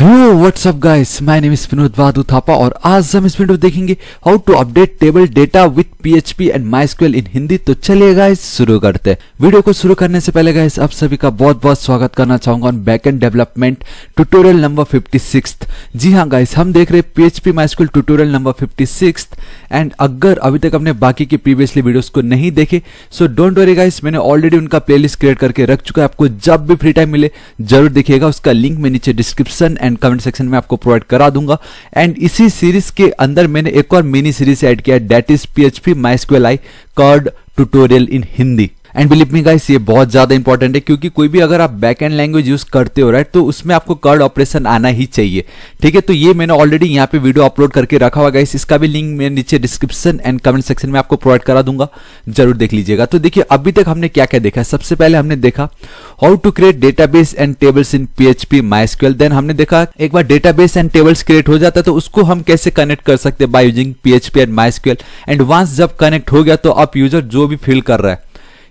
hello what's up guys my name is Vinod Wadhu Thapa और आज हम इस वीडियो देखेंगे how to update table data with PHP and MySQL in Hindi तो चलिए गाइस शुरू करते हैं वीडियो को शुरू करने से पहले गाइस आप सभी का बहुत बहुत स्वागत करना चाहूंगा on back end development tutorial number fifty जी हाँ गाइस हम देख रहे PHP school tutorial number fifty and अगर अभी तक हमने बाकी के प्रीवियसली वीडियो को नहीं देखे सो डोंट वरी गाइस मैंने ऑलरेडी उनका प्ले क्रिएट करके रख चुका है आपको जब भी फ्री टाइम मिले जरूर देखिएगा उसका लिंक मैं नीचे डिस्क्रिप्शन एंड कमेंट सेक्शन में आपको प्रोवाइड करा दूंगा एंड इसी सीरीज के अंदर मैंने एक और मिनी सीरीज ऐड किया that is P H P MySQL tutorial in Hindi and believe me guys ये बहुत ज्यादा इंपॉर्टेंट है क्योंकि कोई भी अगर आप बैक एंड लैंग्वेज यूज करते हो राइट तो उसमें आपको कर्ड ऑपरेशन आना ही चाहिए ठीक है तो ये मैंने ऑलरेडी यहाँ पे वीडियो अपलोड करके रखा हुआ गाइस इसका भी लिंक मैं नीचे डिस्क्रिप्शन एंड कमेंट सेक्शन में आपको प्रोवाइड करा दूंगा जरूर देख लीजिएगा तो देखिए अभी तक हमने क्या क्या देखा सबसे पहले हमने देखा how to create base and tables in PHP MySQL then हमने देखा एक बार बेस एंड टेबल्स क्रिएट हो जाता है तो उसको हम कैसे कनेक्ट कर सकते हैं by using PHP and MySQL and once जब कनेक्ट हो गया तो आप यूजर जो भी फील कर रहा है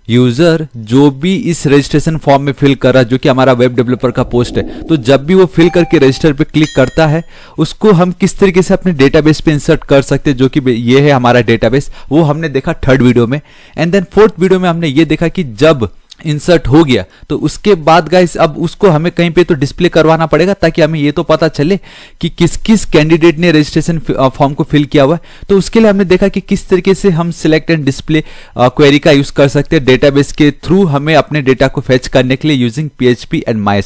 यूजर जो भी इस रजिस्ट्रेशन फॉर्म में फिल कर रहा है जो कि हमारा वेब डेवलपर का पोस्ट है तो जब भी वो फिल करके रजिस्टर पे क्लिक करता है उसको हम किस तरीके से अपने डेटाबेस पे इंसर्ट कर सकते हैं जो कि ये है हमारा डेटाबेस वो हमने देखा थर्ड वीडियो में एंड देन फोर्थ वीडियो में हमने ये देखा कि जब इंसर्ट हो गया तो उसके बाद गाइस अब उसको हमें कहीं पे तो डिस्प्ले करवाना पड़ेगा ताकि हमें ये तो पता चले कि किस किस कैंडिडेट ने रजिस्ट्रेशन फॉर्म uh, को फिल किया हुआ है तो उसके लिए हमने देखा कि किस तरीके से हम सिलेक्ट एंड डिस्प्ले क्वेरी का यूज कर सकते हैं डेटाबेस के थ्रू हमें अपने डेटा को फेच करने के लिए यूजिंग पीएचपी एंड माई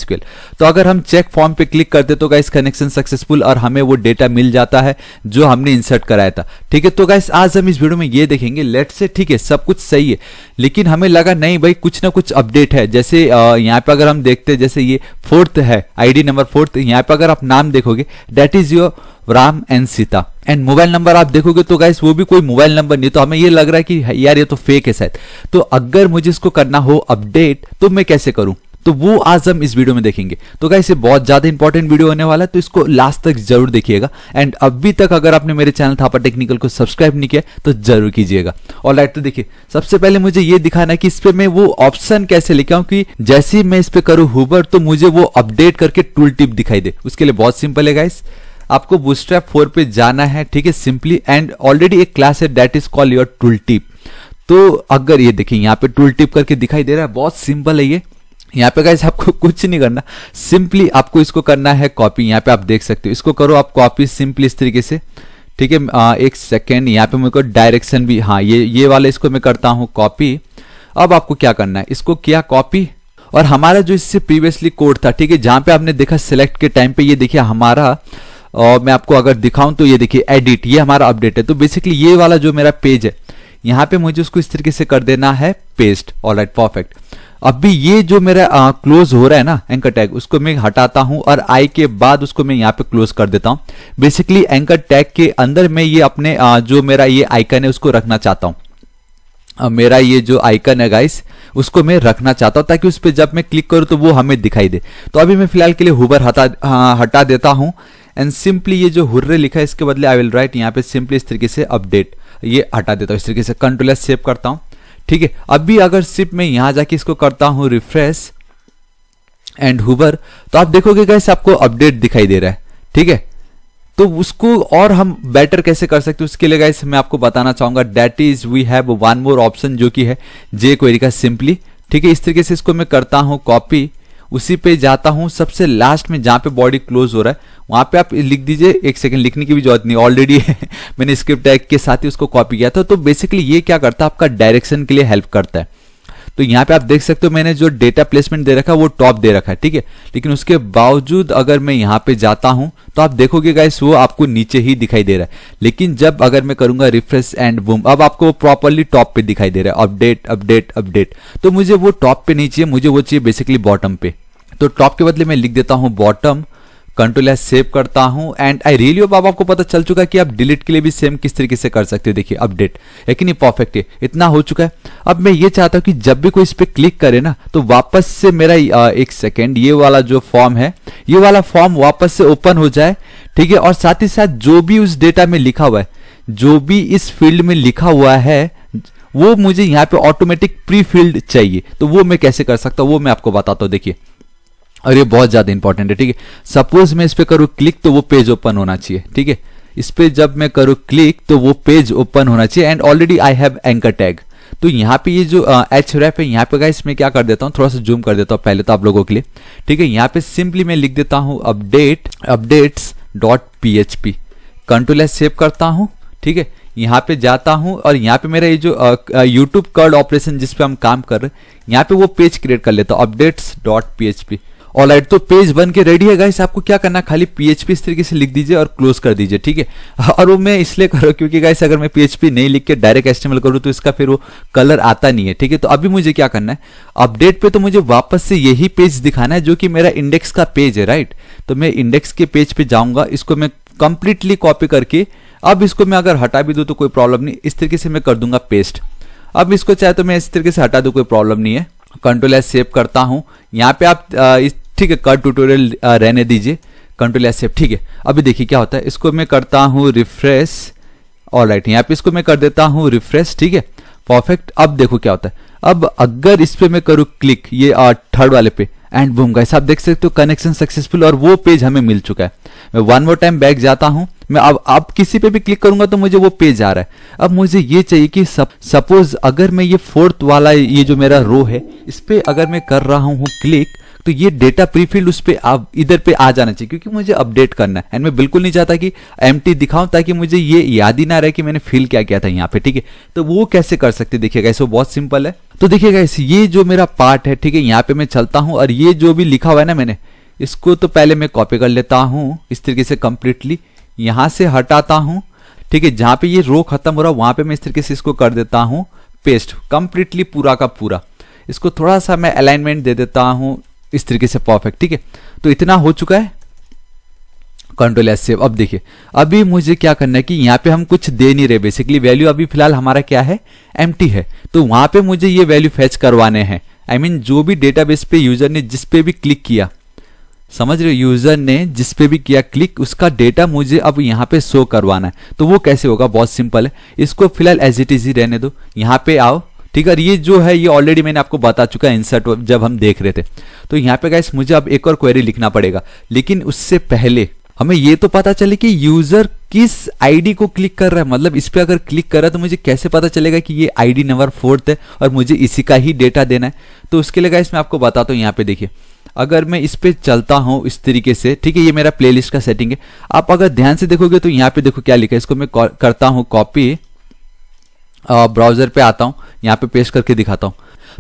तो अगर हम चेक फॉर्म पे क्लिक करते तो गाइस कनेक्शन सक्सेसफुल और हमें वो डेटा मिल जाता है जो हमने इंसर्ट कराया था ठीक है तो गाइस आज हम इस वीडियो में ये देखेंगे लेट से ठीक है सब कुछ सही है लेकिन हमें लगा नहीं भाई कुछ ना कुछ कुछ अपडेट है जैसे यहाँ पे अगर हम देखते हैं जैसे ये फोर्थ है आईडी नंबर फोर्थ यहाँ पे अगर आप नाम देखोगे that is your Ram and Sita and mobile number आप देखोगे तो गाइस वो भी कोई मोबाइल नंबर नहीं तो हमें ये लग रहा है कि यार ये तो फेक है शायद तो अगर मुझे इसको करना हो अपडेट तो मैं कैसे करूं तो वो आज हम इस वीडियो में देखेंगे तो क्या इसे बहुत ज्यादा इंपॉर्टेंट वीडियो होने वाला है तो इसको लास्ट तक जरूर देखिएगा एंड अभी तक अगर आपने मेरे चैनल थापा टेक्निकल को सब्सक्राइब नहीं किया तो जरूर कीजिएगा और लाइट तो देखिए सबसे पहले मुझे ये दिखाना है कि इस पर मैं वो ऑप्शन कैसे लिखा हूँ कि जैसे ही मैं इस पर करूँ हुबर तो मुझे वो अपडेट करके टूल टिप दिखाई दे उसके लिए बहुत सिंपल है गाइस आपको बूस्ट्रैप फोर पे जाना है ठीक है सिंपली एंड ऑलरेडी एक क्लास है that is call your tool tip तो अगर ये देखिए यहाँ पे टूल टिप करके दिखाई दे रहा है बहुत सिंपल है ये यहाँ पे गाइज आपको कुछ नहीं करना सिंपली आपको इसको करना है कॉपी यहाँ पे आप देख सकते हो इसको करो आप कॉपी सिंपली इस तरीके से ठीक है एक सेकेंड यहाँ पे मेरे को डायरेक्शन भी हाँ ये ये वाला इसको मैं करता हूँ कॉपी अब आपको क्या करना है इसको किया कॉपी और हमारा जो इससे प्रीवियसली कोड था ठीक है जहां पे आपने देखा सिलेक्ट के टाइम पे ये देखिए हमारा और मैं आपको अगर दिखाऊं तो ये देखिए एडिट ये हमारा अपडेट है तो बेसिकली ये वाला जो मेरा पेज है यहाँ पे मुझे उसको इस तरीके से कर देना है पेस्ट ऑल राइट परफेक्ट अभी ये जो मेरा आ, क्लोज हो रहा है ना एंकर टैग उसको मैं हटाता हूं और आई के बाद उसको मैं यहाँ पे क्लोज कर देता हूं बेसिकली एंकर टैग के अंदर मैं ये अपने आ, जो मेरा ये आइकन है उसको रखना चाहता हूं मेरा ये जो आइकन है गाइस उसको मैं रखना चाहता हूं ताकि उस पर जब मैं क्लिक करूं तो वो हमें दिखाई दे तो अभी मैं फिलहाल के लिए हुबर हटा आ, हटा देता हूं एंड सिंपली ये जो हुर्रे लिखा है इसके बदले आई विल राइट यहाँ पे सिंपली इस तरीके से अपडेट ये हटा देता हूँ इस तरीके से कंट्रोल सेव करता हूँ ठीक है अब भी अगर सिप में यहां जाके इसको करता हूं रिफ्रेश एंड हुबर तो आप देखोगे कैसे आपको अपडेट दिखाई दे रहा है ठीक है तो उसको और हम बेटर कैसे कर सकते उसके लिए गाइस मैं आपको बताना चाहूंगा that is we have one more option जो कि है जे क्वेरी का सिंपली ठीक है इस तरीके से इसको मैं करता हूं कॉपी उसी पे जाता हूं सबसे लास्ट में जहां पे बॉडी क्लोज हो रहा है वहां पे आप लिख दीजिए एक सेकंड लिखने की भी जरूरत नहीं ऑलरेडी मैंने स्क्रिप्ट टैग के साथ ही उसको कॉपी किया था तो बेसिकली ये क्या करता है आपका डायरेक्शन के लिए हेल्प करता है तो यहाँ पे आप देख सकते हो मैंने जो डेटा प्लेसमेंट दे रखा है वो टॉप दे रखा है ठीक है लेकिन उसके बावजूद अगर मैं यहाँ पे जाता हूँ तो आप देखोगे गाइस वो आपको नीचे ही दिखाई दे रहा है लेकिन जब अगर मैं करूंगा रिफ्रेश एंड बूम अब आपको प्रॉपरली टॉप पे दिखाई दे रहा है अपडेट अपडेट अपडेट तो मुझे वो टॉप पे नहीं चाहिए मुझे वो चाहिए बेसिकली बॉटम पे तो टॉप के बदले मैं लिख देता हूं बॉटम कंट्रोल एस सेव करता हूं एंड आई रियली अब आपको पता चल चुका है कि आप डिलीट के लिए भी सेम किस तरीके से कर सकते हो देखिए अपडेट लेकिन ये परफेक्ट है इतना हो चुका है अब मैं ये चाहता हूं कि जब भी कोई इस पर क्लिक करे ना तो वापस से मेरा एक सेकेंड ये वाला जो फॉर्म है ये वाला फॉर्म वापस से ओपन हो जाए ठीक है और साथ ही साथ जो भी उस डेटा में लिखा हुआ है जो भी इस फील्ड में लिखा हुआ है वो मुझे यहाँ पे ऑटोमेटिक प्री फील्ड चाहिए तो वो मैं कैसे कर सकता हूँ वो मैं आपको बताता हूँ देखिए और ये बहुत ज्यादा इंपॉर्टेंट है ठीक है सपोज मैं इस पे करूँ क्लिक तो वो पेज ओपन होना चाहिए ठीक है इस पे जब मैं करूँ क्लिक तो वो पेज ओपन होना चाहिए and already I have anchor tag तो यहाँ पे ये जो एच रैप है यहाँ पे गाइस मैं क्या कर देता हूँ थोड़ा सा जूम कर देता हूँ पहले तो आप लोगों के लिए ठीक है यहाँ पे सिंपली मैं लिख देता हूँ update updates dot P H P control S save करता हूँ ठीक है यहाँ पे जाता हूँ और यहाँ पे मेरा ये जो यूट्यूब कर्ड ऑपरेशन जिसपे हम काम कर रहे हैं यहाँ पे वो पेज क्रिएट कर लेता हूँ updates dot P H P all right तो पेज बन के रेडी है गाइस आपको क्या करना खाली पीएचपी इस तरीके से लिख दीजिए और क्लोज कर दीजिए ठीक है और वो मैं इसलिए कर रहा हूँ क्योंकि गाइस अगर मैं पीएचपी नहीं लिख के डायरेक्ट एस्टिमल करूँ तो इसका फिर वो कलर आता नहीं है ठीक है तो अभी मुझे क्या करना है अपडेट पे तो मुझे वापस से यही पेज दिखाना है जो कि मेरा इंडेक्स का पेज है राइट तो मैं इंडेक्स के पेज पे जाऊंगा इसको मैं कंप्लीटली कॉपी करके अब इसको मैं अगर हटा भी दूँ तो कोई प्रॉब्लम नहीं इस तरीके से मैं कर दूंगा पेस्ट अब इसको चाहे तो मैं इस तरीके से हटा दूँ कोई प्रॉब्लम नहीं है कंट्रोल एस सेव करता हूं यहाँ पे आप इस ठीक है कट ट्यूटोरियल रहने दीजिए कंट्रोल एस एफ ठीक है अभी देखिए क्या होता है इसको मैं करता हूँ रिफ्रेश और राइट यहाँ पे इसको मैं कर देता हूँ रिफ्रेश ठीक है परफेक्ट अब देखो क्या होता है अब अगर इस पे मैं करूँ क्लिक ये थर्ड वाले पे एंड बूम गाइस आप देख सकते हो कनेक्शन सक्सेसफुल और वो पेज हमें मिल चुका है मैं वन मोर टाइम बैक जाता हूँ मैं अब आप किसी पे भी क्लिक करूंगा तो मुझे वो पेज आ रहा है अब मुझे ये चाहिए कि सप, सपोज अगर मैं ये फोर्थ वाला ये जो मेरा रो है इस पे अगर मैं कर रहा हूँ क्लिक तो ये डेटा प्रीफिल्ड उस पर आप इधर पे आ जाना चाहिए क्योंकि मुझे अपडेट करना है एंड मैं बिल्कुल नहीं चाहता कि एम दिखाऊं ताकि मुझे ये याद ही ना रहे कि मैंने फिल क्या किया था यहाँ पे ठीक है तो वो कैसे कर सकते देखिएगा इसको बहुत सिंपल है तो देखिएगा इस ये जो मेरा पार्ट है ठीक है यहाँ पे मैं चलता हूँ और ये जो भी लिखा हुआ है ना मैंने इसको तो पहले मैं कॉपी कर लेता हूँ इस तरीके से कंप्लीटली यहाँ से हटाता हूँ ठीक है जहाँ पे ये रो खत्म हो रहा वहाँ पे मैं इस तरीके से इसको कर देता हूँ पेस्ट कंप्लीटली पूरा का पूरा इसको थोड़ा सा मैं अलाइनमेंट दे देता हूँ इस तरीके से परफेक्ट ठीक है तो इतना हो चुका है कंट्रोल एस सेव अब देखिए अभी मुझे क्या करना है कि यहाँ पे हम कुछ दे नहीं रहे बेसिकली वैल्यू अभी फिलहाल हमारा क्या है एम है तो वहां पे मुझे ये वैल्यू फैच करवाने हैं आई I मीन mean, जो भी डेटाबेस पे यूजर ने जिसपे भी क्लिक किया समझ रहे यूजर ने जिस पे भी किया क्लिक उसका डेटा मुझे अब यहाँ पे शो करवाना है तो वो कैसे होगा बहुत सिंपल है इसको फिलहाल एज इट इज ही रहने दो यहाँ पे आओ ठीक है ये जो है ये ऑलरेडी मैंने आपको बता चुका है इंसर्ट जब हम देख रहे थे तो यहाँ पे गाइस मुझे अब एक और क्वेरी लिखना पड़ेगा लेकिन उससे पहले हमें ये तो पता चले कि यूजर किस आईडी को क्लिक कर रहा है मतलब इस पर अगर क्लिक कर रहा है तो मुझे कैसे पता चलेगा कि ये आईडी नंबर फोर्थ है और मुझे इसी का ही डेटा देना है तो उसके लिए मैं आपको बताता हूँ यहाँ पे देखिए अगर मैं इस पर चलता हूँ इस तरीके से ठीक है ये मेरा प्लेलिस्ट का सेटिंग है आप अगर ध्यान से देखोगे तो यहाँ पे देखो क्या लिखा है इसको मैं करता हूँ कॉपी ब्राउजर पे आता हूँ यहाँ पे पेस्ट करके दिखाता हूँ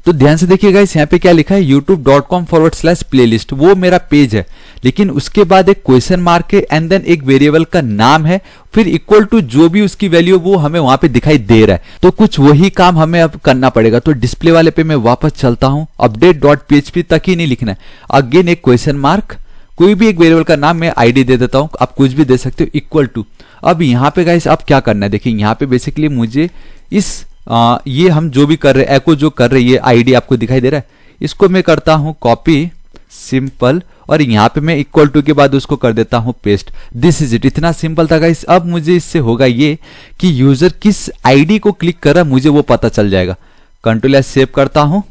तो ध्यान से देखिएगा इस यहाँ पे क्या लिखा है YouTube dot com forward playlist वो मेरा पेज है लेकिन उसके बाद एक क्वेश्चन मार्क है एंड देन एक वेरिएबल का नाम है फिर इक्वल टू जो भी उसकी वैल्यू वो हमें वहां पे दिखाई दे रहा है तो कुछ वही काम हमें अब करना पड़ेगा तो डिस्प्ले वाले पे मैं वापस चलता हूँ अपडेट डॉट पीएचपी तक ही नहीं लिखना है अगेन एक क्वेश्चन मार्क कोई भी एक वेरिएबल का नाम मैं आईडी दे देता हूं आप कुछ भी दे सकते हो इक्वल टू अब यहां पे गाइस आप क्या करना है देखिए यहां पे बेसिकली मुझे इस आ, ये हम जो भी कर रहे हैं एको जो कर रहे ये आईडी आपको दिखाई दे रहा है इसको मैं करता हूं कॉपी सिंपल और यहां पे मैं इक्वल टू के बाद उसको कर देता हूं पेस्ट दिस इज इट इतना सिंपल था गाइस अब मुझे इससे होगा ये कि यूजर किस आईडी को क्लिक कर रहा मुझे वो पता चल जाएगा कंट्रोल या सेव करता हूं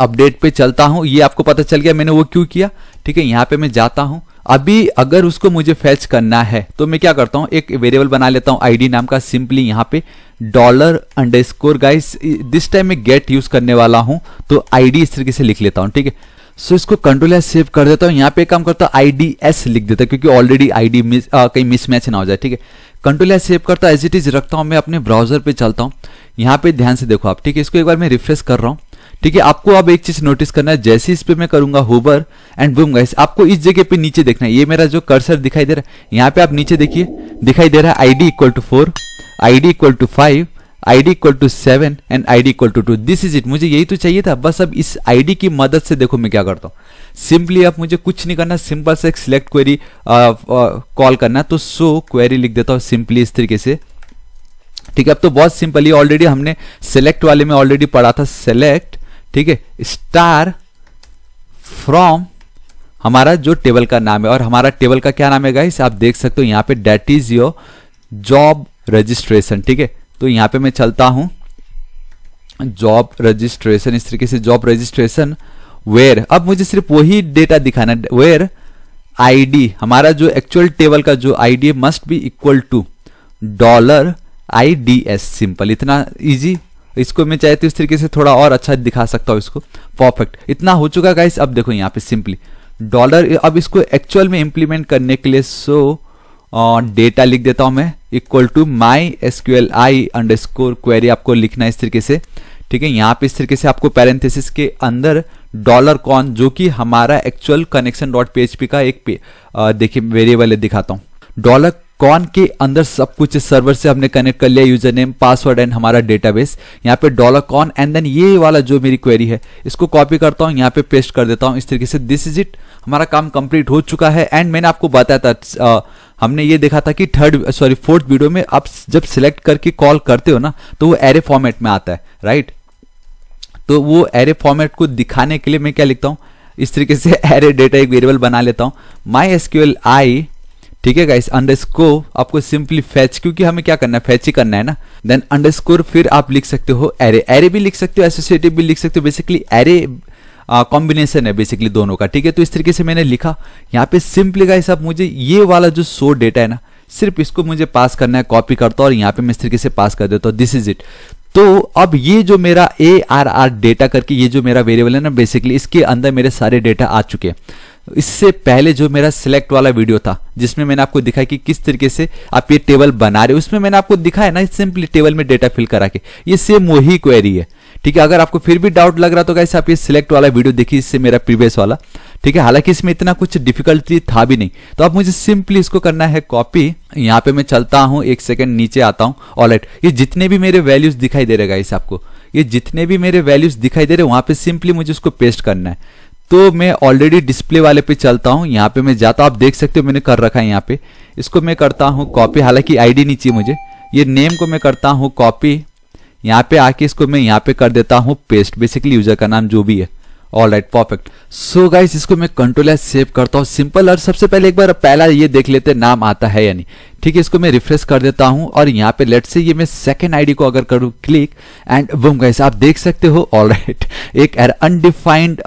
अपडेट पे चलता हूँ ये आपको पता चल गया मैंने वो क्यों किया ठीक है यहाँ पे मैं जाता हूँ अभी अगर उसको मुझे फैच करना है तो मैं क्या करता हूँ एक वेरिएबल बना लेता हूं आईडी नाम का सिंपली यहां पे dollar underscore guys this time मैं गेट यूज करने वाला हूं तो आईडी इस तरीके से लिख लेता हूँ ठीक है सो इसको कंट्रोल एस सेव कर देता हूँ यहाँ पे काम करता हूं आई डी एस लिख देता हूँ क्योंकि ऑलरेडी आई डी मिस कहीं मिसमैच ना हो जाए ठीक है कंट्रोल एस सेव करता एज इट इज रखता हूं मैं अपने ब्राउजर पे चलता हूं यहाँ पे ध्यान से देखो आप ठीक है इसको एक बार मैं रिफ्रेश कर रहा हूँ ठीक है आपको अब एक चीज नोटिस करना है जैसे इस पे मैं करूंगा होबर एंड बूम गैस आपको इस जगह पे नीचे देखना है ये मेरा जो कर्सर दिखाई दे रहा है यहाँ पे आप नीचे देखिए दिखाई दे रहा है ID equal to four ID equal to five ID equal to seven and ID equal to two this is it मुझे यही तो चाहिए था बस अब इस आईडी की मदद से देखो मैं क्या करता हूँ सिंपली आप मुझे कुछ नहीं करना सिंपल से एक सिलेक्ट क्वेरी कॉल करना तो सो क्वेरी लिख देता हूँ सिंपली इस तरीके से ठीक है अब तो बहुत सिंपली ऑलरेडी हमने सेलेक्ट वाले में ऑलरेडी पढ़ा था सेलेक्ट ठीक है स्टार फ्रॉम हमारा जो टेबल का नाम है और हमारा टेबल का क्या नाम है गाइस आप देख सकते हो यहां पे that is your job registration ठीक है तो यहां पे मैं चलता हूं जॉब रजिस्ट्रेशन इस तरीके से जॉब रजिस्ट्रेशन वेयर अब मुझे सिर्फ वही डेटा दिखाना वेयर आईडी हमारा जो एक्चुअल टेबल का जो ID must be equal to dollar I D S simple इतना इजी इसको मैं चाहे तो इस तरीके से थोड़ा और अच्छा दिखा सकता हूँ इसको परफेक्ट इतना हो चुका गाइस अब देखो यहाँ पे सिंपली डॉलर अब इसको एक्चुअल में इम्प्लीमेंट करने के लिए सो डेटा लिख देता हूँ मैं equal to my S Q L I underscore query आपको लिखना है इस तरीके से ठीक है यहाँ पे इस तरीके से आपको पैरेंथेसिस के अंदर डॉलर कॉन जो कि हमारा एक्चुअल कनेक्शन डॉट पी का एक देखिए वेरिएबल दिखाता हूँ डॉलर कॉन के अंदर सब कुछ सर्वर से हमने कनेक्ट कर लिया यूजर नेम पासवर्ड एंड हमारा डेटाबेस यहाँ पे डॉलर कॉन एंड देन ये वाला जो मेरी क्वेरी है इसको कॉपी करता हूँ यहाँ पे पेस्ट कर देता हूँ इस तरीके से दिस इज इट हमारा काम कंप्लीट हो चुका है एंड मैंने आपको बताया था आ, हमने ये देखा था कि थर्ड सॉरी फोर्थ वीडियो में आप जब सिलेक्ट करके कॉल करते हो ना तो वो एरे फॉर्मेट में आता है राइट तो वो एरे फॉर्मेट को दिखाने के लिए मैं क्या लिखता हूँ इस तरीके से एरे डेटा एक वेरिएबल बना लेता हूँ माई एसक्यूएल आई ठीक है गाइस अंडरस्कोर आपको सिंपली फैच क्योंकि हमें क्या करना है फैच ही करना है ना देन अंडरस्कोर फिर आप लिख सकते हो एरे एरे भी लिख सकते हो एसोसिएटिव भी लिख सकते हो बेसिकली एरे कॉम्बिनेशन है बेसिकली दोनों का ठीक है तो इस तरीके से मैंने लिखा यहाँ पे सिंपली गाइस आप मुझे ये वाला जो सो डेटा है ना सिर्फ इसको मुझे पास करना है कॉपी करता हूँ और यहाँ पे मैं इस तरीके से पास कर देता हूँ दिस इज इट तो अब ये जो मेरा ए आर आर डेटा करके ये जो मेरा वेरिएबल है ना बेसिकली इसके अंदर मेरे सारे डेटा आ चुके हैं इससे पहले जो मेरा सिलेक्ट वाला वीडियो था जिसमें मैंने आपको दिखाया कि किस तरीके से आप ये टेबल बना रहे हो उसमें मैंने आपको दिखाया ना सिंपली टेबल में डेटा फिल करा के ये सेम वही क्वेरी है ठीक है अगर आपको फिर भी डाउट लग रहा तो कैसे आप ये सिलेक्ट वाला वीडियो देखिए इससे मेरा प्रीवियस वाला ठीक है हालांकि इसमें इतना कुछ डिफिकल्टी था भी नहीं तो आप मुझे सिंपली इसको करना है कॉपी यहाँ पे मैं चलता हूँ एक सेकेंड नीचे आता हूँ ऑलराइट ये जितने भी मेरे वैल्यूज दिखाई दे रहेगा इसे आपको ये जितने भी मेरे वैल्यूज दिखाई दे रहे वहां पे सिंपली मुझे उसको पेस्ट करना है तो मैं ऑलरेडी डिस्प्ले वाले पे चलता हूँ यहाँ पे मैं जाता हूँ आप देख सकते हो मैंने कर रखा है यहाँ पे इसको मैं करता हूँ कॉपी हालांकि आईडी नीचे मुझे ये नेम को मैं करता हूँ कॉपी यहाँ पे आके इसको मैं यहाँ पे कर देता हूँ पेस्ट बेसिकली यूजर का नाम जो भी है all right perfect so guys इसको मैं कंट्रोल एस सेव करता हूँ सिंपल और सबसे पहले एक बार पहला ये देख लेते हैं नाम आता है यानी ठीक है इसको मैं रिफ्रेश कर देता हूँ और यहाँ पे लेट से ये मैं सेकंड आईडी को अगर करूँ क्लिक एंड वो गाइस आप देख सकते हो ऑल राइट एक एर अनडिफाइंड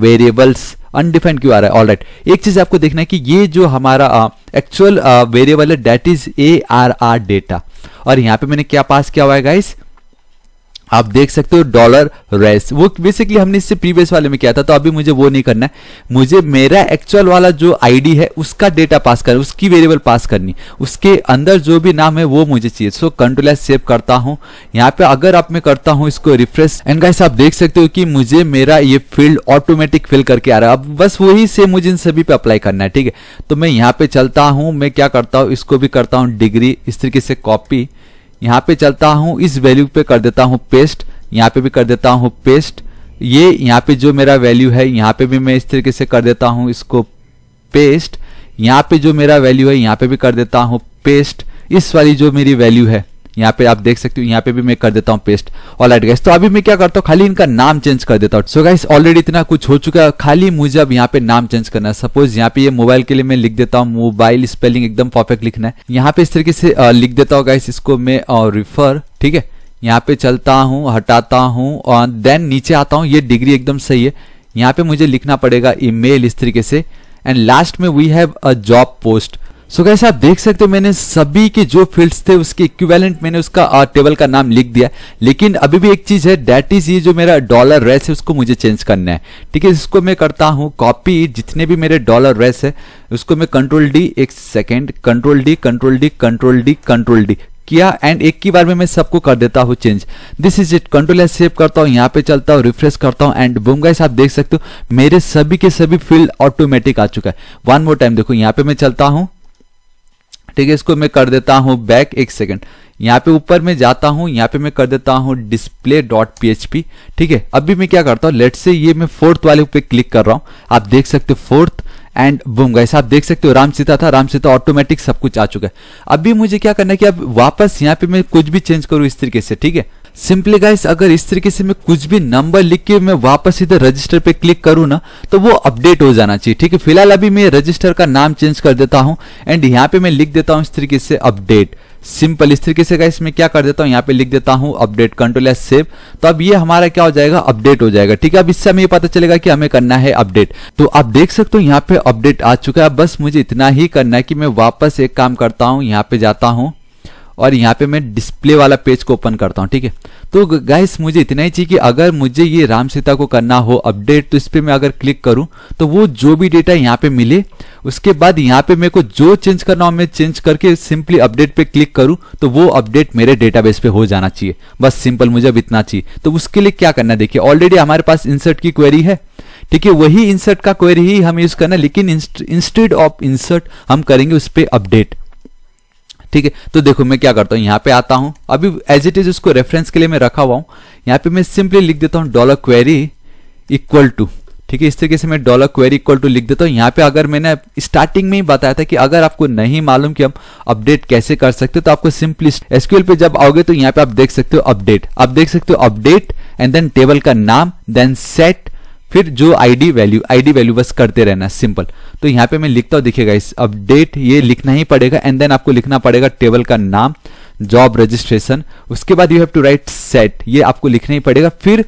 वेरिएबल्स अनडिफाइंड क्यों आ रहा है ऑल राइट एक चीज आपको देखना है कि ये जो हमारा एक्चुअल uh, वेरिएबल uh, है that is A R R data और यहाँ पे मैंने क्या पास किया हुआ है गाइस आप देख सकते हो डॉलर रेस वो बेसिकली हमने इससे प्रीवियस वाले में किया था तो अभी मुझे वो नहीं करना है मुझे मेरा एक्चुअल वाला जो आईडी है उसका डेटा पास कर उसकी वेरिएबल पास करनी उसके अंदर जो भी नाम है वो मुझे चाहिए सो कंट्रोल एस सेव करता हूँ यहाँ पे अगर आप मैं करता हूँ इसको रिफ्रेश एंड गाइस आप देख सकते हो कि मुझे मेरा ये फील्ड ऑटोमेटिक फिल करके आ रहा है अब बस वही सेम मुझे इन सभी पे अप्लाई करना है ठीक है तो मैं यहाँ पे चलता हूँ मैं क्या करता हूँ इसको भी करता हूँ डिग्री इस तरीके से कॉपी यहाँ पे चलता हूँ इस वैल्यू पे कर देता हूँ पेस्ट यहाँ पे भी कर देता हूँ पेस्ट ये यहाँ पे जो मेरा वैल्यू है यहाँ पे भी मैं इस तरीके से कर देता हूँ इसको पेस्ट यहाँ पे जो मेरा वैल्यू है यहाँ पे भी कर देता हूँ पेस्ट इस वाली जो मेरी वैल्यू है यहाँ पे आप देख सकते हो यहाँ पे भी मैं कर देता हूँ पेस्ट ऑल एट गाइस तो अभी मैं क्या करता हूँ खाली इनका नाम चेंज कर देता हूँ सो गाइस ऑलरेडी इतना कुछ हो चुका है खाली मुझे अब यहाँ पे नाम चेंज करना है सपोज यहाँ पे ये मोबाइल के लिए मैं लिख देता हूँ मोबाइल स्पेलिंग एकदम परफेक्ट लिखना है यहाँ पे इस तरीके से लिख देता हूँ गाइस इसको मैं रिफर ठीक है यहाँ पे चलता हूँ हटाता हूँ और देन नीचे आता हूँ ये डिग्री एकदम सही है यहाँ पे मुझे लिखना पड़ेगा ईमेल इस तरीके से एंड लास्ट में we have a job post so so कैसे आप देख सकते हो मैंने सभी के जो फील्ड्स थे उसके इक्विवेलेंट मैंने उसका टेबल का नाम लिख दिया लेकिन अभी भी एक चीज है डेट इज ये जो मेरा डॉलर रेस है उसको मुझे चेंज करना है ठीक है इसको मैं करता हूँ कॉपी जितने भी मेरे डॉलर रेस है उसको मैं कंट्रोल डी एक second control D control D control D control D किया एंड एक की बार में मैं सबको कर देता हूँ change this is it control S save करता हूँ यहाँ पे चलता हूँ रिफ्रेश करता हूँ एंड बुम गाइस आप देख सकते हो मेरे सभी के सभी फील्ड ऑटोमेटिक आ चुका है वन मोर टाइम देखो यहाँ पे मैं चलता हूँ ठीक है इसको मैं कर देता हूँ बैक एक सेकेंड यहाँ पे ऊपर में जाता हूँ यहाँ पे मैं कर देता हूँ डिस्प्ले डॉट पी ठीक है अभी मैं क्या करता हूँ लेट से ये मैं फोर्थ वाले पे क्लिक कर रहा हूँ आप देख सकते हो फोर्थ एंड बूम गाइस आप देख सकते हो राम सीता था राम सीता ऑटोमेटिक सब कुछ आ चुका है अभी मुझे क्या करना है कि अब वापस यहाँ पे मैं कुछ भी चेंज करूँ इस तरीके से ठीक है सिंपली गाइस अगर इस तरीके से मैं कुछ भी नंबर लिख के मैं वापस इधर रजिस्टर पे क्लिक करूँ ना तो वो अपडेट हो जाना चाहिए ठीक है फिलहाल अभी मैं रजिस्टर का नाम चेंज कर देता हूँ एंड यहाँ पे मैं लिख देता हूँ इस तरीके से अपडेट सिंपल इस तरीके से गाइस मैं क्या कर देता हूँ यहाँ पे लिख देता हूँ अपडेट कंट्रोल एस सेव तो अब ये हमारा क्या हो जाएगा अपडेट हो जाएगा ठीक है अब इससे हमें ये पता चलेगा कि हमें करना है अपडेट तो आप देख सकते हो यहाँ पे अपडेट आ चुका है बस मुझे इतना ही करना है कि मैं वापस एक काम करता हूँ यहाँ पे जाता हूँ और यहाँ पे मैं डिस्प्ले वाला पेज को ओपन करता हूँ ठीक है तो गाइस मुझे इतना ही चाहिए कि अगर मुझे ये राम सीता को करना हो अपडेट तो इस पर मैं अगर क्लिक करूँ तो वो जो भी डेटा यहाँ पे मिले उसके बाद यहाँ पे मेरे को जो चेंज करना हो मैं चेंज करके सिंपली अपडेट पे क्लिक करूँ तो वो अपडेट मेरे डेटाबेस पे हो जाना चाहिए बस सिंपल मुझे अब इतना चाहिए तो उसके लिए क्या करना देखिए ऑलरेडी हमारे पास इंसर्ट की क्वेरी है ठीक है वही इंसर्ट का क्वेरी ही हम यूज करना लेकिन इंस्टेड ऑफ इंसर्ट हम करेंगे उस पर अपडेट ठीक है तो देखो मैं क्या करता हूं यहाँ पे आता हूं अभी एज इट इज इसको रेफरेंस के लिए मैं रखा हुआ हूं यहां पे मैं सिंपली लिख देता हूं डॉलर क्वेरी इक्वल टू ठीक है इस तरीके से मैं डॉलर क्वेरी इक्वल टू लिख देता हूं यहाँ पे अगर मैंने स्टार्टिंग में ही बताया था कि अगर आपको नहीं मालूम कि हम अपडेट कैसे कर सकते हो तो आपको सिंपली एसक्यूएल पे जब आओगे तो यहां पे आप देख सकते हो अपडेट आप देख सकते हो अपडेट एंड देन टेबल का नाम देन सेट फिर जो आईडी वैल्यू आईडी वैल्यू बस करते रहना सिंपल तो यहाँ पे मैं लिखता हूँ देखिएगा इस अपडेट ये लिखना ही पड़ेगा एंड देन आपको लिखना पड़ेगा टेबल का नाम जॉब रजिस्ट्रेशन उसके बाद you have to write set ये आपको लिखना ही पड़ेगा फिर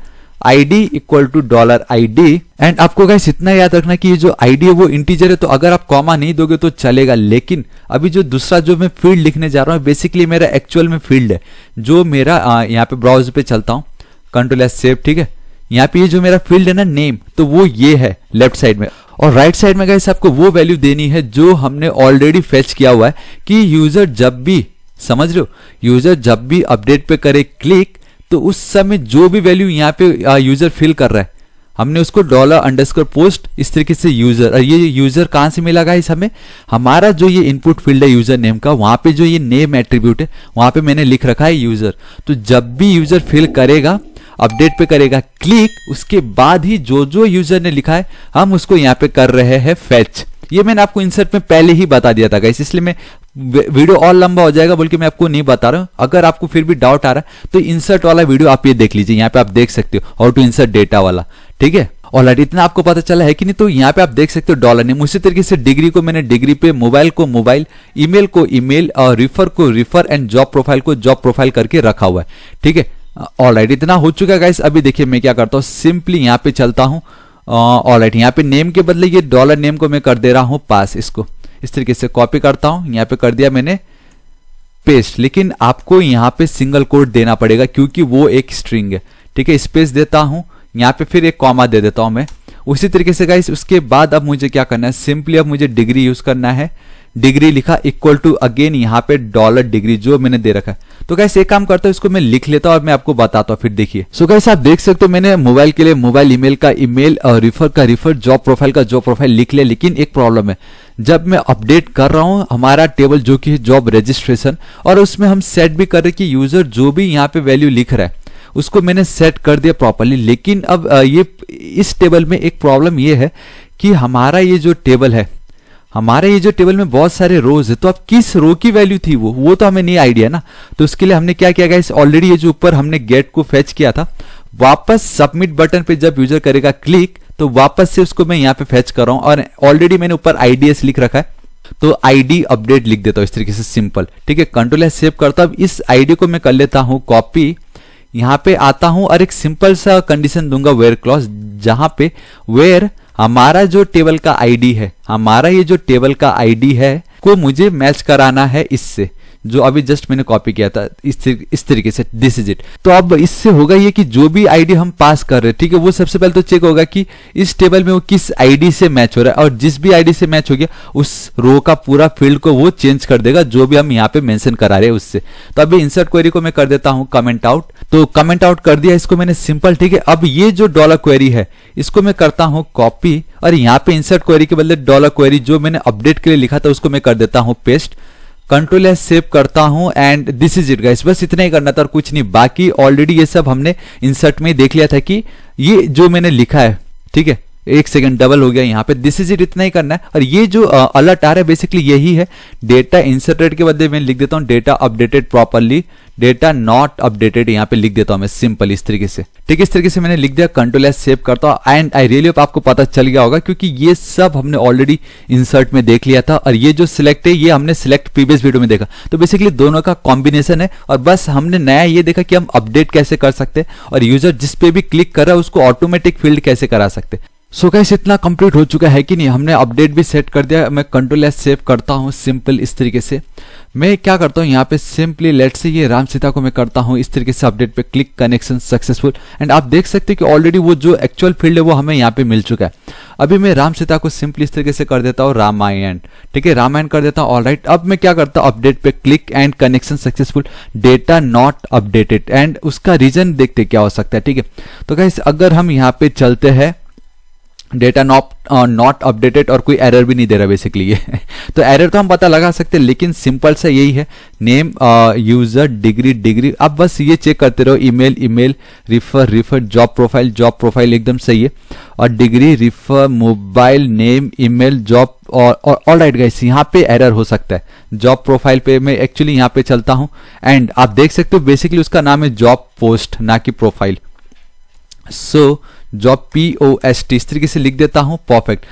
ID equal to dollar ID and आपको गाइस इतना याद रखना कि ये जो आईडी है वो इंटीजर है तो अगर आप कॉमा नहीं दोगे तो चलेगा लेकिन अभी जो दूसरा जो मैं फील्ड लिखने जा रहा हूँ बेसिकली मेरा एक्चुअल में फील्ड है जो मेरा यहाँ पे ब्राउज पे चलता हूँ कंट्रोल एस सेव ठीक है यहाँ पे जो मेरा फील्ड है ना नेम तो वो ये है लेफ्ट साइड में और राइट right साइड में गए आपको वो वैल्यू देनी है जो हमने ऑलरेडी फेच किया हुआ है कि यूजर जब भी समझ रहे हो यूजर जब भी अपडेट पे करे क्लिक तो उस समय जो भी वैल्यू यहाँ पे यूजर फिल कर रहा है हमने उसको डॉलर अंडरस्कोर पोस्ट इस तरीके से यूजर और ये यूजर कहाँ से मिला इस हमें हमारा जो ये इनपुट फील्ड है यूजर नेम का वहां पे जो ये नेम एट्रीब्यूट है वहां पे मैंने लिख रखा है यूजर तो जब भी यूजर फिल करेगा अपडेट पे करेगा क्लिक उसके बाद ही जो जो यूजर ने लिखा है हम उसको यहाँ पे कर रहे हैं फैच ये मैंने आपको इंसर्ट में पहले ही बता दिया था गाइस इसलिए मैं वीडियो और लंबा हो जाएगा बोल के मैं आपको नहीं बता रहा हूं अगर आपको फिर भी डाउट आ रहा है तो इंसर्ट वाला वीडियो आप ये देख लीजिए यहाँ पे आप देख सकते हो हाउ टू इंसर्ट डेटा वाला ठीक है ऑलराइट इतना आपको पता चला है कि नहीं तो यहाँ पे आप देख सकते हो डॉलर नेम उसी तरीके से डिग्री को मैंने डिग्री पे मोबाइल को मोबाइल ईमेल को ईमेल और रिफर को रिफर एंड जॉब प्रोफाइल को जॉब प्रोफाइल करके रखा हुआ है ठीक है ऑल राइट इतना हो चुका है गाइस अभी देखिए मैं क्या करता हूँ सिंपली यहाँ पे चलता हूँ ऑल राइट यहाँ पे नेम के बदले ये डॉलर नेम को मैं कर दे रहा हूँ पास इसको इस तरीके से कॉपी करता हूँ यहाँ पे कर दिया मैंने पेस्ट लेकिन आपको यहाँ पे सिंगल कोड देना पड़ेगा क्योंकि वो एक स्ट्रिंग है ठीक है स्पेस देता हूँ यहाँ पे फिर एक कॉमा दे देता हूँ मैं उसी तरीके से गाइस उसके बाद अब मुझे क्या करना है सिंपली अब मुझे डिग्री यूज करना है डिग्री लिखा इक्वल टू अगेन यहाँ पे डॉलर डिग्री जो मैंने दे रखा है तो कैसे एक काम करता हूँ इसको मैं लिख लेता हूँ और मैं आपको बताता हूँ फिर देखिए सो so कैसे आप देख सकते हो मैंने मोबाइल के लिए मोबाइल ईमेल का ईमेल और रिफर का रिफर जॉब प्रोफाइल का जॉब प्रोफाइल लिख लिया लेकिन एक प्रॉब्लम है जब मैं अपडेट कर रहा हूँ हमारा टेबल जो कि है जॉब रजिस्ट्रेशन और उसमें हम सेट भी कर रहे कि यूजर जो भी यहाँ पे वैल्यू लिख रहा है उसको मैंने सेट कर दिया प्रॉपरली लेकिन अब ये इस टेबल में एक प्रॉब्लम ये है कि हमारा ये जो टेबल है हमारे ये जो टेबल में बहुत सारे रोज है तो अब किस रो की वैल्यू थी वो वो तो हमें नहीं आइडिया ना तो उसके लिए हमने क्या किया गया ऑलरेडी ये जो ऊपर हमने गेट को फैच किया था वापस सबमिट बटन पे जब यूजर करेगा क्लिक तो वापस से उसको मैं यहाँ पे फेच कर रहा हूँ और ऑलरेडी मैंने ऊपर आईडीएस लिख रखा है तो आईडी अपडेट लिख देता हूं इस तरीके से सिंपल ठीक है कंट्रोल है सेव करता हूं इस आईडी को मैं कर लेता हूं कॉपी यहाँ पे आता हूं और एक सिंपल सा कंडीशन दूंगा वेयर क्लॉज जहां पे वेयर हमारा जो टेबल का आईडी है हमारा ये जो टेबल का आईडी है को मुझे मैच कराना है इससे जो अभी जस्ट मैंने कॉपी किया था इस तरीके, से दिस इज इट तो अब इससे होगा ये कि जो भी आईडी हम पास कर रहे हैं ठीक है वो सबसे पहले तो चेक होगा कि इस टेबल में वो किस आईडी से मैच हो रहा है और जिस भी आईडी से मैच हो गया उस रो का पूरा फील्ड को वो चेंज कर देगा जो भी हम यहाँ पे मैंशन करा रहे हैं उससे तो अभी इंसर्ट क्वेरी को मैं कर देता हूँ कमेंट आउट तो कमेंट आउट कर दिया इसको मैंने सिंपल ठीक है अब ये जो डॉलर क्वेरी है इसको मैं करता हूँ कॉपी और यहाँ पे इंसर्ट क्वेरी के बदले डॉलर क्वेरी जो मैंने अपडेट के लिए लिखा था उसको मैं कर देता हूँ पेस्ट कंट्रोल एस सेव करता हूं and this is it guys बस इतना ही करना था और कुछ नहीं बाकी ऑलरेडी ये सब हमने इंसर्ट में देख लिया था कि ये जो मैंने लिखा है ठीक है एक सेकंड डबल हो गया यहाँ पे दिस इज इट इतना ही करना है और ये जो अलर्ट आ रहा है बेसिकली यही है डेटा इंसर्टेड के बदले मैं लिख देता हूँ data updated properly data not updated यहाँ पे लिख देता हूँ मैं सिंपल इस तरीके से ठीक इस तरीके से मैंने लिख दिया कंट्रोल एस सेव करता हूँ एंड आई रियली आपको पता चल गया होगा क्योंकि ये सब हमने ऑलरेडी इंसर्ट में देख लिया था और ये जो सिलेक्ट है ये हमने सिलेक्ट प्रीवियस वीडियो में देखा तो बेसिकली दोनों का कॉम्बिनेशन है और बस हमने नया ये देखा कि हम अपडेट कैसे कर सकते हैं और यूजर जिस पे भी क्लिक कर रहा है उसको ऑटोमेटिक फील्ड कैसे करा सकते हैं सो so गैस इतना कंप्लीट हो चुका है कि नहीं हमने अपडेट भी सेट कर दिया मैं कंट्रोल एस सेव करता हूँ सिंपल इस तरीके से मैं क्या करता हूँ यहाँ पे सिंपली लेट से ये राम सीता को मैं करता हूँ इस तरीके से अपडेट पे क्लिक कनेक्शन सक्सेसफुल एंड आप देख सकते हैं कि ऑलरेडी वो जो एक्चुअल फील्ड है वो हमें यहाँ पे मिल चुका है अभी मैं राम सीता को सिंपली इस तरीके से कर देता हूँ रामायण ठीक है रामायण कर देता हूँ ऑल राइट अब मैं क्या करता हूँ अपडेट पे click and connection successful data not updated and उसका रीजन देखते क्या हो सकता है ठीक है तो कैसे अगर हम यहाँ पे चलते हैं डेटा नॉट नॉट अपडेटेड और कोई एरर भी नहीं दे रहा बेसिकली ये तो एरर तो हम पता लगा सकते हैं लेकिन सिंपल सा यही है नेम यूजर डिग्री डिग्री अब बस ये चेक करते रहो email email refer refer job profile job profile एकदम सही है और degree refer mobile name email job और ऑल राइट गाइस यहाँ पे एरर हो सकता है जॉब प्रोफाइल पे मैं एक्चुअली यहाँ पे चलता हूँ एंड आप देख सकते हो बेसिकली उसका नाम है जॉब पोस्ट ना कि profile so so, job P O S T इस तरीके से लिख देता हूं परफेक्ट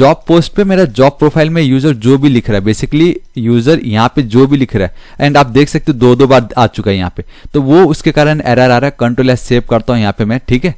जॉब पोस्ट पे मेरा जॉब प्रोफाइल में यूजर जो भी लिख रहा है बेसिकली यूजर यहाँ पे जो भी लिख रहा है एंड आप देख सकते हो दो दो बार आ चुका है यहां पे तो वो उसके कारण एरर आ रहा है कंट्रोल एस सेव करता हूँ यहाँ पे मैं ठीक है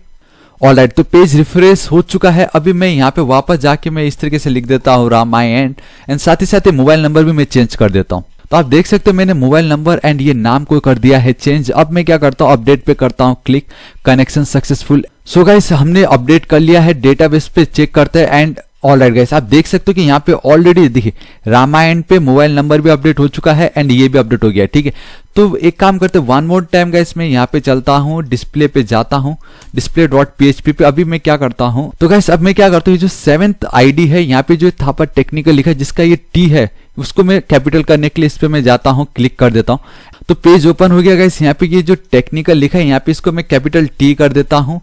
ऑल राइट तो पेज रिफ्रेश हो चुका है अभी मैं यहाँ पे वापस जाके मैं इस तरीके से लिख देता हूँ रामायण एंड एंड साथ ही साथ मोबाइल नंबर भी मैं चेंज कर देता हूँ तो आप देख सकते हो मैंने मोबाइल नंबर एंड ये नाम को कर दिया है चेंज अब मैं क्या करता हूँ अपडेट पे करता हूँ click connection successful so so guys हमने अपडेट कर लिया है डेटाबेस पे चेक करते हैं एंड ऑल राइट गाइस आप देख सकते हो कि यहाँ पे ऑलरेडी देखिए रामायण पे मोबाइल नंबर भी अपडेट हो चुका है एंड ये भी अपडेट हो गया ठीक है तो एक काम करते हैं वन मोर टाइम गाइस मैं यहाँ पे चलता हूँ डिस्प्ले पे जाता हूँ डिस्प्ले डॉट पी पे अभी मैं क्या करता हूँ तो गाइस अब मैं क्या करता हूँ जो सेवेंथ डी है यहाँ पे जो थापा टेक्निकल लिखा है जिसका ये टी है उसको मैं कैपिटल करने के लिए इस पर मैं जाता हूँ क्लिक कर देता हूँ तो पेज ओपन हो गया गाइस यहाँ पे ये जो टेक्निकल लिखा है यहाँ पे इसको मैं कैपिटल टी कर देता हूँ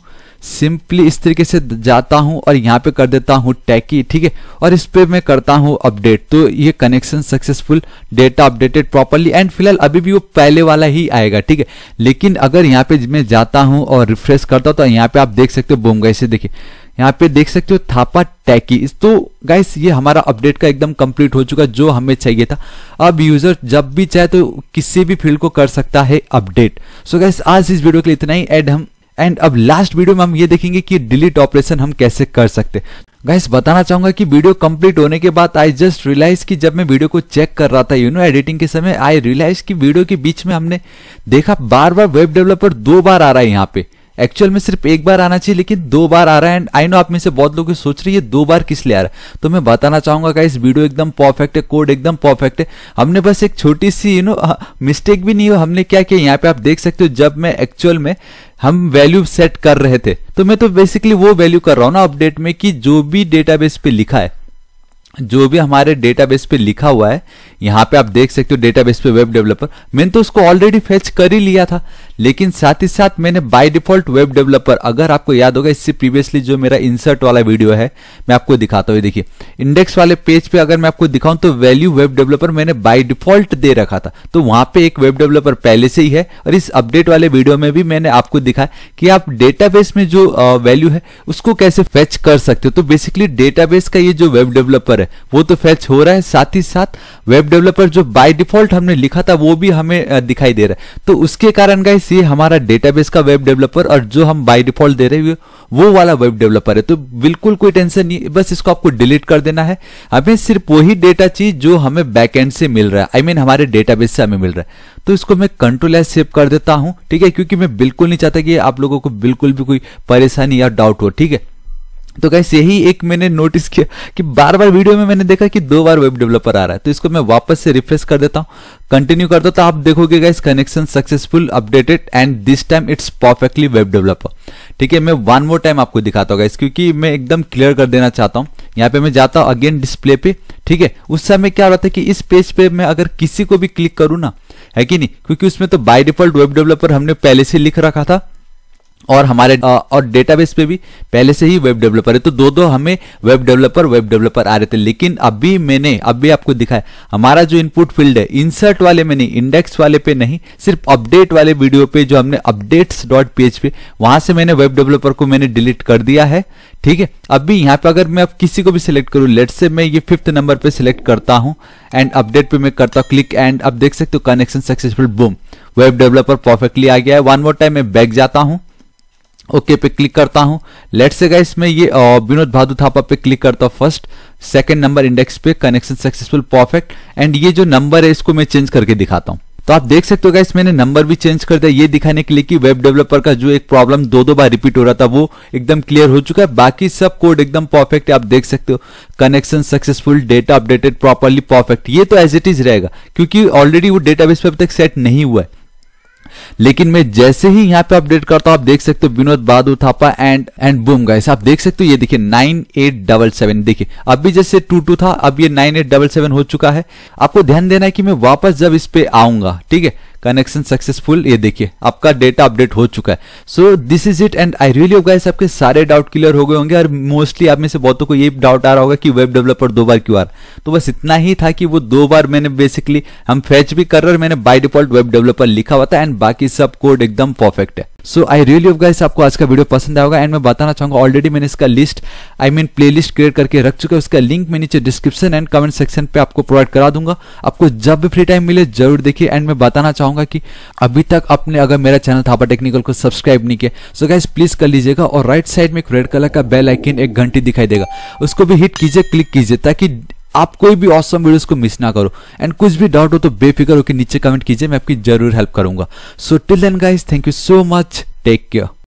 सिंपली इस तरीके से जाता हूं और यहाँ पे कर देता हूं टैकी ठीक है और इस पर मैं करता हूं अपडेट तो ये connection successful data updated properly and फिलहाल अभी भी वो पहले वाला ही आएगा ठीक है लेकिन अगर यहाँ पे मैं जाता हूँ और रिफ्रेश करता हूं तो यहाँ पे आप देख सकते हो बोमगा से देखिए यहाँ पे देख सकते हो थापा टैकी तो गाइस ये हमारा अपडेट का एकदम कंप्लीट हो चुका जो हमें चाहिए था अब यूजर जब भी चाहे तो किसी भी फील्ड को कर सकता है अपडेट सो so गाइस आज इस वीडियो के लिए इतना ही एड हम एंड अब लास्ट वीडियो में हम ये देखेंगे कि डिलीट ऑपरेशन हम कैसे कर सकते गाइस बताना चाहूंगा कि वीडियो कंप्लीट होने के बाद आई जस्ट रियलाइज कि जब मैं वीडियो को चेक कर रहा था यू नो एडिटिंग के समय आई रियलाइज कि वीडियो के बीच में हमने देखा बार बार वेब डेवलपर दो बार आ रहा है यहाँ पे एक्चुअल में सिर्फ एक बार आना चाहिए लेकिन दो बार आ रहा है एंड आई नो आप में से बहुत लोग सोच रही है दो बार किस लिए आ रहा है तो मैं बताना चाहूंगा का इस वीडियो एकदम परफेक्ट है कोड एकदम परफेक्ट है हमने बस एक छोटी सी यू नो मिस्टेक भी नहीं हो हमने क्या किया यहाँ पे आप देख सकते हो जब मैं एक्चुअल में हम वैल्यू सेट कर रहे थे तो मैं तो बेसिकली वो वैल्यू कर रहा हूँ ना अपडेट में कि जो भी डेटाबेस पे लिखा है जो भी हमारे डेटाबेस पे लिखा हुआ है यहाँ पे आप देख सकते हो डेटाबेस पे वेब डेवलपर मैंने तो उसको ऑलरेडी फेच कर ही लिया था लेकिन साथ ही साथ मैंने बाय डिफॉल्ट वेब डेवलपर अगर आपको याद होगा इससे प्रीवियसली जो मेरा इंसर्ट वाला वीडियो है मैं आपको दिखाता हूँ देखिए इंडेक्स वाले पेज पे अगर मैं आपको दिखाऊं तो वैल्यू वेब डेवलपर मैंने बाय डिफॉल्ट दे रखा था तो वहां पे एक वेब डेवलपर पहले से ही है और इस अपडेट वाले वीडियो में भी मैंने आपको दिखाया कि आप डेटाबेस में जो वैल्यू है उसको कैसे फेच कर सकते हो तो बेसिकली डेटाबेस का ये जो वेब डेवलपर है वो तो फेच हो रहा है साथ ही साथ वेब डेवलपर जो बाय डिफॉल्ट हमने लिखा था वो भी हमें दिखाई दे रहा है तो उसके कारण का गाइस ये हमारा डेटाबेस का वेब डेवलपर और जो हम बाय डिफॉल्ट दे रहे हैं वो वाला वेब डेवलपर है तो बिल्कुल कोई टेंशन नहीं बस इसको आपको डिलीट कर देना है हमें सिर्फ वही डेटा चीज जो हमें बैकएंड से मिल रहा है आई I मीन mean, हमारे डेटाबेस से हमें मिल रहा है तो इसको मैं कंट्रोल एस सेव कर देता हूं ठीक है क्योंकि मैं बिल्कुल नहीं चाहता कि आप लोगों को बिल्कुल भी कोई परेशानी या डाउट हो ठीक है तो गैस यही एक मैंने नोटिस किया कि बार बार वीडियो में मैंने देखा कि दो बार वेब डेवलपर आ रहा है तो इसको मैं वापस से रिफ्रेश कर देता हूँ कंटिन्यू कर दो तो आप देखोगे guys connection successful updated and this time it's perfectly web developer ठीक है मैं वन मोर टाइम आपको दिखाता हूँ इस क्योंकि मैं एकदम क्लियर कर देना चाहता हूँ यहाँ पे मैं जाता हूँ अगेन डिस्प्ले पे ठीक है उस समय क्या रहा है कि इस पेज पे मैं अगर किसी को भी क्लिक करूँ ना है कि नहीं क्योंकि उसमें तो बाय डिफॉल्ट वेब डेवलपर हमने पहले से लिख रखा था और हमारे और डेटाबेस पे भी पहले से ही वेब डेवलपर है तो दो दो हमें वेब डेवलपर वेब डेवलपर आ रहे थे लेकिन अभी मैंने अभी आपको दिखाया हमारा जो इनपुट फील्ड है इंसर्ट वाले में नहीं इंडेक्स वाले पे नहीं सिर्फ अपडेट वाले वीडियो पे जो हमने अपडेट्स डॉट पेज पे वहां से मैंने वेब डेवलपर को मैंने डिलीट कर दिया है ठीक है अभी यहाँ पे अगर मैं अब किसी को भी सिलेक्ट करूँ लेट से मैं ये फिफ्थ नंबर पे सिलेक्ट करता हूँ एंड अपडेट पे मैं करता हूँ क्लिक एंड अब देख सकते हो connection successful boom web developer perfectly आ गया है वन मोर टाइम मैं बैक जाता हूँ ओके पे क्लिक करता हूं लेट से गाइस मैं ये विनोद भादु थापा पे क्लिक करता हूं फर्स्ट सेकंड नंबर इंडेक्स पे कनेक्शन सक्सेसफुल परफेक्ट एंड ये जो नंबर है इसको मैं चेंज करके दिखाता हूं तो आप देख सकते हो गाइस मैंने नंबर भी चेंज कर दिया ये दिखाने के लिए कि वेब डेवलपर का जो एक प्रॉब्लम दो दो बार रिपीट हो रहा था वो एकदम क्लियर हो चुका है बाकी सब कोड एकदम परफेक्ट है आप देख सकते हो connection successful data updated properly perfect ये तो एज इट इज रहेगा क्योंकि ऑलरेडी वो डेटाबेस पे अब तक सेट नहीं हुआ है लेकिन मैं जैसे ही यहाँ पे अपडेट करता हूँ आप देख सकते हो Vinod Bahadur Thapa and and boom guys आप देख सकते हो ये देखिए नाइन एट डबल सेवन देखिए अभी जैसे टू टू था अब ये नाइन एट डबल सेवन हो चुका है आपको ध्यान देना है कि मैं वापस जब इस पे आऊंगा ठीक है कनेक्शन सक्सेसफुल ये देखिए आपका डेटा अपडेट हो चुका है so this is it and I really guys आपके सारे डाउट क्लियर हो गए होंगे और मोस्टली आप में से बहुतों को ये डाउट आ रहा होगा कि वेब डेवलपर दो बार क्यों आ रहा तो बस इतना ही था कि वो दो बार मैंने बेसिकली हम फैच भी कर रहे और मैंने बाय डिफॉल्ट वेब डेवलपर लिखा हुआ था एंड बाकी सब कोड एकदम परफेक्ट है so I really of guys आपको आज का वीडियो पसंद आएगा एंड मैं बताना चाहूंगा ऑलरेडी मैंने इसका list I mean playlist create करके रख चुका है उसका लिंक मैं नीचे डिस्क्रिप्शन एंड कमेंट सेक्शन पे आपको प्रोवाइड करा दूंगा आपको जब भी फ्री टाइम मिले जरूर देखिए एंड मैं बताना चाहूंगा कि अभी तक आपने अगर मेरा चैनल थापा टेक्निकल को सब्सक्राइब नहीं किया सो गाइज प्लीज कर लीजिएगा और राइट साइड में एक रेड कलर का बेल आइकन एक घंटी दिखाई देगा उसको भी हिट कीजिए क्लिक कीजिए ताकि आप कोई भी औसम वीडियोस को मिस ना करो एंड कुछ भी डाउट हो तो बेफिक्र होकर नीचे कमेंट कीजिए मैं आपकी जरूर हेल्प करूंगा so till then guys thank you so much take care